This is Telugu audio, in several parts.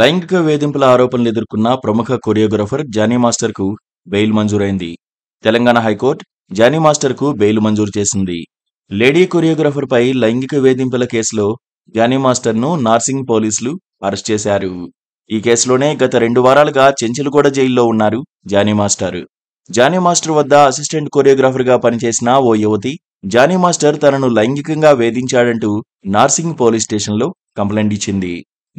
లైంగిక వేధింపుల ఆరోపణలు ఎదుర్కొన్న ప్రముఖ కొరియోగ్రాఫర్ జానీ మాస్టర్కు బెయిల్ మంజూరైంది తెలంగాణ హైకోర్టు జానీ మాస్టర్కు బెయిల్ మంజూరు చేసింది లేడీ కొరియోగ్రాఫర్పై లైంగిక వేధింపుల కేసులో జానీ మాస్టర్ను నార్సింగ్ పోలీసులు అరెస్ట్ చేశారు ఈ కేసులోనే గత రెండు వారాలుగా చెంచులగూడ జైల్లో ఉన్నారు జానీ మాస్టర్ జానీ మాస్టర్ వద్ద అసిస్టెంట్ కొరియోగ్రాఫర్గా పనిచేసిన ఓ యువతి జానీ మాస్టర్ తనను లైంగికంగా వేధించాడంటూ నార్సింగ్ పోలీస్ స్టేషన్లో కంప్లైంట్ ఇచ్చింది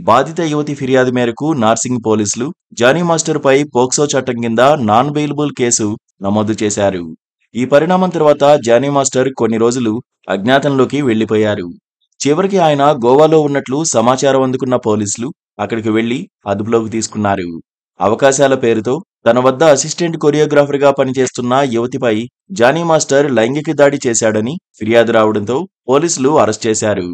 బాధిత యువతి ఫిర్యాదు మేరకు నార్సింగ్ పోలీసులు జానీ మాస్టర్పై పోక్సో చట్టం కింద నాన్ బెయిలబుల్ కేసు నమోదు చేశారు ఈ పరిణామం తర్వాత జానీ మాస్టర్ కొన్ని రోజులు అజ్ఞాతంలోకి వెళ్లిపోయారు చివరికి ఆయన గోవాలో ఉన్నట్లు సమాచారం అందుకున్న పోలీసులు అక్కడికి వెళ్లి అదుపులోకి తీసుకున్నారు అవకాశాల పేరుతో తన వద్ద అసిస్టెంట్ కొరియోగ్రాఫర్గా పనిచేస్తున్న యువతిపై జానీ మాస్టర్ లైంగిక దాడి చేశాడని ఫిర్యాదు రావడంతో పోలీసులు అరెస్ట్ చేశారు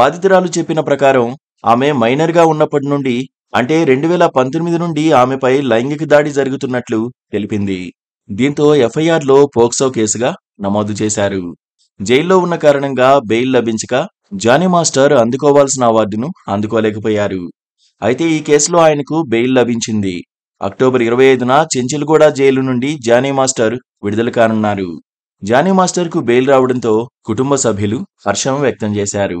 బాధితురాలు చెప్పిన ప్రకారం ఆమె మైనర్గా ఉన్నప్పటి నుండి అంటే రెండు వేల పంతొమ్మిది నుండి ఆమెపై లైంగిక దాడి జరుగుతున్నట్లు తెలిపింది దీంతో ఎఫ్ఐఆర్లో పోక్సో కేసుగా నమోదు చేశారు జైల్లో ఉన్న కారణంగా బెయిల్ లభించక జానీ మాస్టర్ అందుకోవాల్సిన అవార్డును అందుకోలేకపోయారు అయితే ఈ కేసులో ఆయనకు బెయిల్ లభించింది అక్టోబర్ ఇరవై ఐదున చెంచులగూడ జైలు నుండి జానీ మాస్టర్ విడుదల కానున్నారు జానీ మాస్టర్కు బెయిల్ రావడంతో కుటుంబ సభ్యులు హర్షం వ్యక్తం చేశారు